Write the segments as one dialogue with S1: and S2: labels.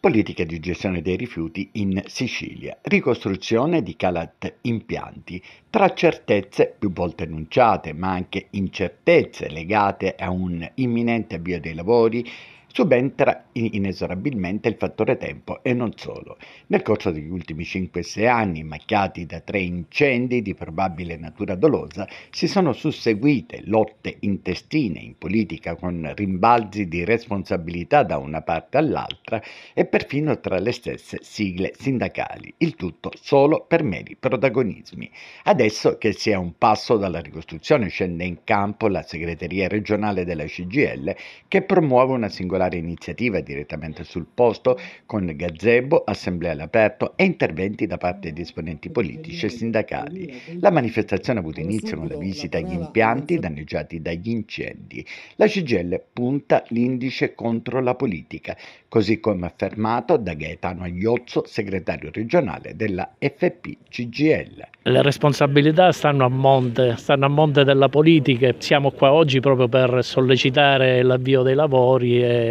S1: Politica di gestione dei rifiuti in Sicilia. Ricostruzione di Calat Impianti. Tra certezze più volte annunciate, ma anche incertezze legate a un imminente avvio dei lavori Subentra inesorabilmente il fattore tempo e non solo. Nel corso degli ultimi 5-6 anni, macchiati da tre incendi di probabile natura dolosa, si sono susseguite lotte intestine in politica con rimbalzi di responsabilità da una parte all'altra e perfino tra le stesse sigle sindacali, il tutto solo per meri protagonismi. Adesso che si è un passo dalla ricostruzione scende in campo la segreteria regionale della CGL che promuove una singola particolare iniziativa direttamente sul posto con gazebo, assemblea all'aperto e interventi da parte di esponenti politici e sindacali. La manifestazione ha avuto inizio con la visita agli impianti danneggiati dagli incendi. La CGL punta l'indice contro la politica, così come affermato da Gaetano Agliozzo, segretario regionale della FP-CGL.
S2: Le responsabilità stanno a monte, stanno a monte della politica e siamo qua oggi proprio per sollecitare l'avvio dei lavori e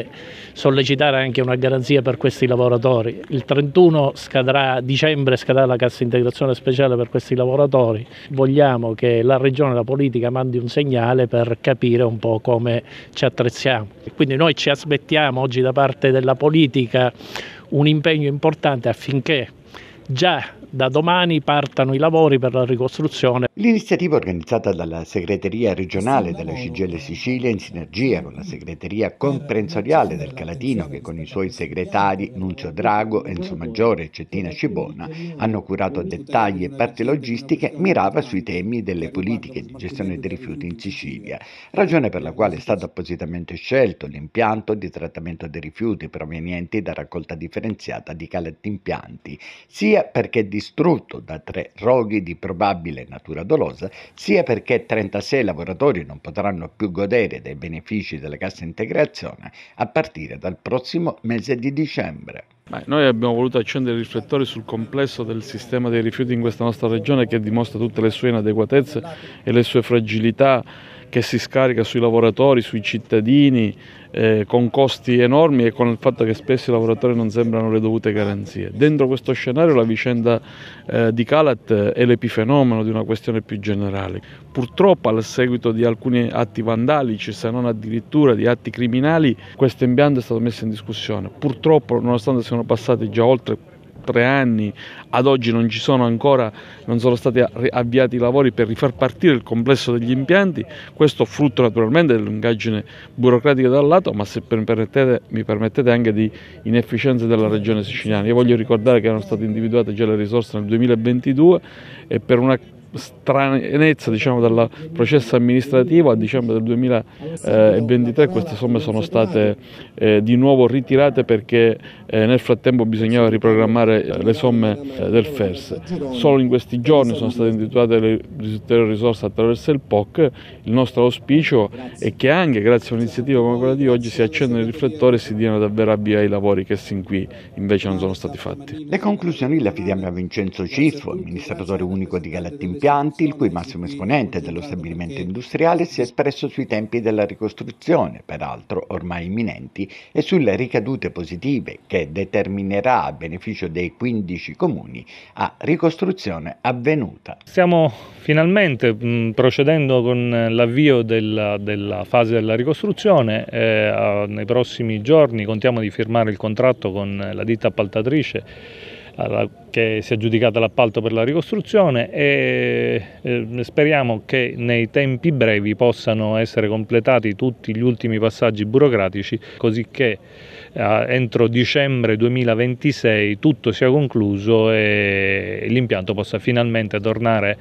S2: sollecitare anche una garanzia per questi lavoratori. Il 31 scadrà, dicembre scadrà la cassa integrazione speciale per questi lavoratori. Vogliamo che la Regione e la politica mandi un segnale per capire un po' come ci attrezziamo. Quindi noi ci aspettiamo oggi da parte della politica un impegno importante affinché
S1: già da domani partano i lavori per la ricostruzione. L'iniziativa organizzata dalla segreteria regionale della CGL eh. Sicilia in sinergia con la segreteria comprensoriale del Calatino che con i suoi segretari Nunzio Drago, Enzo Maggiore e Cettina Cibona hanno curato dettagli e parti logistiche mirava sui temi delle politiche di gestione dei rifiuti in Sicilia, ragione per la quale è stato appositamente scelto l'impianto di trattamento dei rifiuti provenienti da raccolta differenziata di calettimpianti, sia sia perché distrutto da tre roghi di probabile natura dolosa, sia perché 36 lavoratori non potranno più godere dei benefici della cassa integrazione a partire dal prossimo mese di dicembre.
S3: Beh, noi abbiamo voluto accendere i riflettori sul complesso del sistema dei rifiuti in questa nostra regione che dimostra tutte le sue inadeguatezze e le sue fragilità che si scarica sui lavoratori, sui cittadini, eh, con costi enormi e con il fatto che spesso i lavoratori non sembrano le dovute garanzie. Dentro questo scenario la vicenda eh, di Calat è l'epifenomeno di una questione più generale. Purtroppo al seguito di alcuni atti vandalici, se non addirittura di atti criminali, questo impianto è stato messo in discussione. Purtroppo, nonostante siano passati già oltre tre anni, ad oggi non ci sono ancora, non sono stati avviati i lavori per rifar partire il complesso degli impianti, questo frutto naturalmente dell'ingaggine burocratica da un lato, ma se permettete, mi permettete anche di inefficienze della regione siciliana. Io voglio ricordare che erano state individuate già le risorse nel 2022 e per una stranezza diciamo, dal processo amministrativo a dicembre del 2023 queste somme sono state eh, di nuovo ritirate perché eh, nel frattempo bisognava riprogrammare eh, le somme eh, del FERS. Solo in questi giorni sono state individuate le ulteriori risorse attraverso il POC, il nostro auspicio è che anche grazie a un'iniziativa come quella di oggi si accendano i riflettori e si diano davvero avvio ai lavori che sin qui invece non sono stati fatti.
S1: Le conclusioni le affidiamo a Vincenzo Cifo, amministratore unico di Galattin impianti, il cui massimo esponente dello stabilimento industriale si è espresso sui tempi della ricostruzione, peraltro ormai imminenti, e sulle ricadute positive che determinerà a beneficio dei 15 comuni a ricostruzione avvenuta.
S4: Stiamo finalmente procedendo con l'avvio della, della fase della ricostruzione. Eh, nei prossimi giorni contiamo di firmare il contratto con la ditta appaltatrice alla che si è aggiudicata l'appalto per la ricostruzione e eh, speriamo che nei tempi brevi possano essere completati tutti gli ultimi passaggi burocratici così che eh, entro dicembre 2026 tutto sia concluso e l'impianto possa finalmente tornare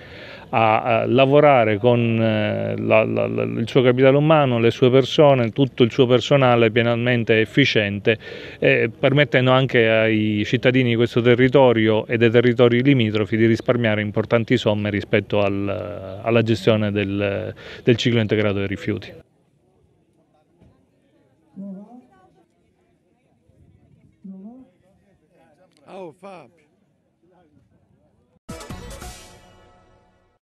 S4: a lavorare con eh, la, la, il suo capitale umano, le sue persone, tutto il suo personale pienamente efficiente, permettendo anche ai cittadini di questo territorio e dei territori limitrofi di risparmiare importanti somme rispetto al, alla gestione del, del ciclo integrato dei rifiuti. Ah, oh Fabio.